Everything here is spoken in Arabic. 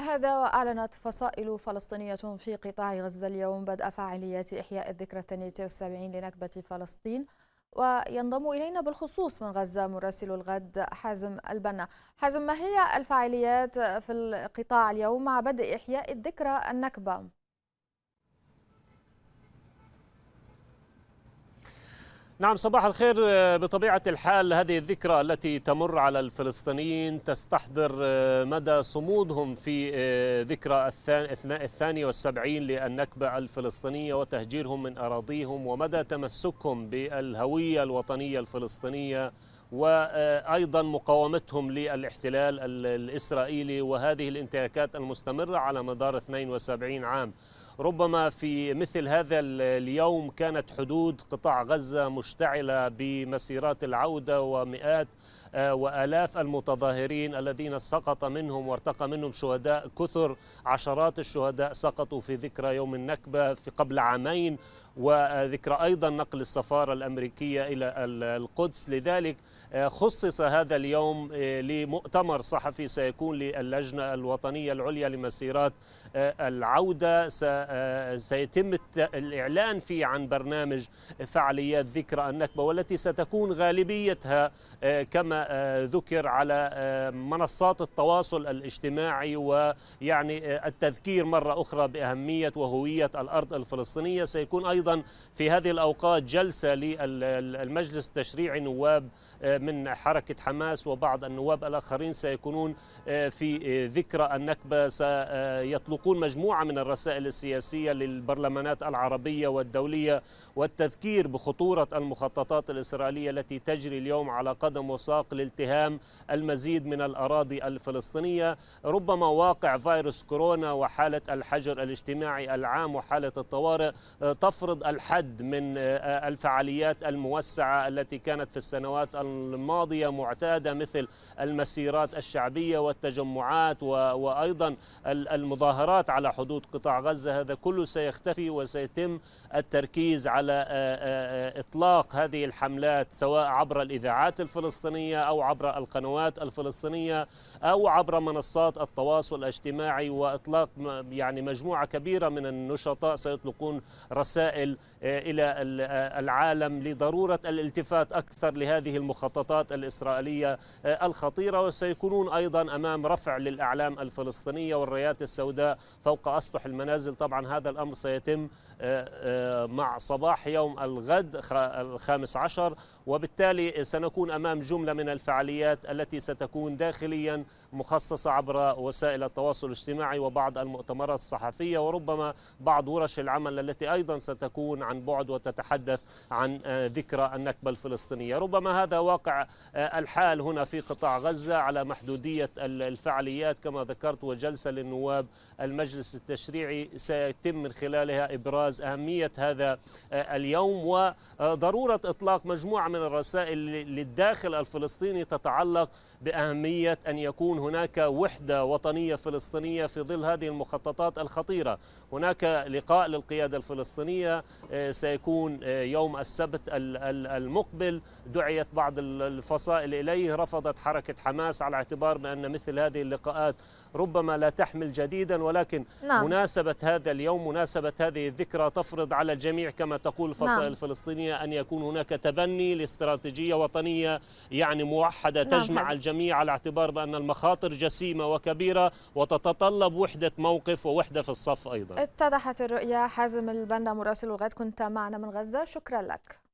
هذا وأعلنت فصائل فلسطينية في قطاع غزة اليوم بدء فعاليات إحياء الذكرى الثانية والسبعين لنكبة فلسطين وينضم إلينا بالخصوص من غزة مراسل الغد حازم البنا حازم ما هي الفعاليات في القطاع اليوم مع بدء إحياء الذكرى النكبة؟ نعم صباح الخير آه، بطبيعة الحال هذه الذكرى التي تمر على الفلسطينيين تستحضر آه، مدى صمودهم في آه، ذكرى أثناء الثاني والسبعين للنكبة الفلسطينية وتهجيرهم من أراضيهم ومدى تمسكهم بالهوية الوطنية الفلسطينية وأيضا مقاومتهم للاحتلال الإسرائيلي وهذه الانتهاكات المستمرة على مدار 72 عام ربما في مثل هذا اليوم كانت حدود قطاع غزة مشتعلة بمسيرات العودة ومئات آه، وآلاف المتظاهرين الذين سقط منهم وارتقى منهم شهداء كثر عشرات الشهداء سقطوا في ذكرى يوم النكبة في قبل عامين وذكرى أيضا نقل السفارة الأمريكية إلى القدس لذلك آه، خصص هذا اليوم آه، لمؤتمر صحفي سيكون للجنة الوطنية العليا لمسيرات آه، العودة سيتم الإعلان فيه عن برنامج فعاليات ذكرى النكبة والتي ستكون غالبيتها كما ذكر على منصات التواصل الاجتماعي ويعني التذكير مرة أخرى بأهمية وهوية الأرض الفلسطينية سيكون أيضا في هذه الأوقات جلسة للمجلس التشريعي نواب آه، من حركة حماس وبعض النواب الآخرين سيكونون آه، في ذكرى النكبة سيطلقون مجموعة من الرسائل السياسية للبرلمانات العربية والدولية والتذكير بخطورة المخططات الإسرائيلية التي تجري اليوم على قدم وساق لالتهام المزيد من الأراضي الفلسطينية ربما واقع فيروس كورونا وحالة الحجر الاجتماعي العام وحالة الطوارئ آه، تفرض يفرض الحد من آه، آه، الفعاليات الموسعة التي كانت في السنوات الماضية معتادة مثل المسيرات الشعبية والتجمعات وأيضا المظاهرات على حدود قطاع غزة هذا كله سيختفي وسيتم التركيز على آه، إطلاق هذه الحملات سواء عبر الإذاعات الفلسطينية أو عبر القنوات الفلسطينية أو عبر منصات التواصل الاجتماعي وإطلاق يعني مجموعة كبيرة من النشطاء سيطلقون رسائل الرسائل آه، إلى آه، العالم لضرورة الالتفات أكثر لهذه المخططات الإسرائيلية آه، الخطيرة وسيكونون أيضا أمام رفع للأعلام الفلسطينية والرايات السوداء فوق أسطح المنازل طبعا هذا الأمر سيتم مع صباح يوم الغد الخامس عشر وبالتالي سنكون أمام جملة من الفعاليات التي ستكون داخليا مخصصة عبر وسائل التواصل الاجتماعي وبعض المؤتمرات الصحفية وربما بعض ورش العمل التي أيضا ستكون عن بعد وتتحدث عن آه، ذكرى النكبة الفلسطينية ربما هذا واقع آه، الحال هنا في قطاع غزة على محدودية الفعاليات كما ذكرت وجلسة للنواب المجلس التشريعي سيتم من خلالها إبراز أهمية هذا آه، اليوم وضرورة إطلاق مجموعة من الرسائل للداخل الفلسطيني تتعلق بأهمية أن يكون هناك وحدة وطنية فلسطينية في ظل هذه المخططات الخطيرة هناك لقاء للقيادة الفلسطينية آه، سيكون آه، يوم السبت المقبل دعيت بعض الفصائل إليه رفضت حركة حماس على اعتبار بأن مثل هذه اللقاءات ربما لا تحمل جديدا ولكن نعم. مناسبة هذا اليوم مناسبة هذه الذكرى تفرض على الجميع كما تقول نعم. الفصائل نعم. الفلسطينية أن يكون هناك تبني لاستراتيجية وطنية يعني موحدة نعم تجمع الجميع على اعتبار بأن المخاطر مخاطر جسيمة وكبيرة وتتطلب وحدة موقف ووحدة في الصف أيضا اتضحت الرؤية حازم البنا مراسل لغات كنت معنا من غزة شكرا لك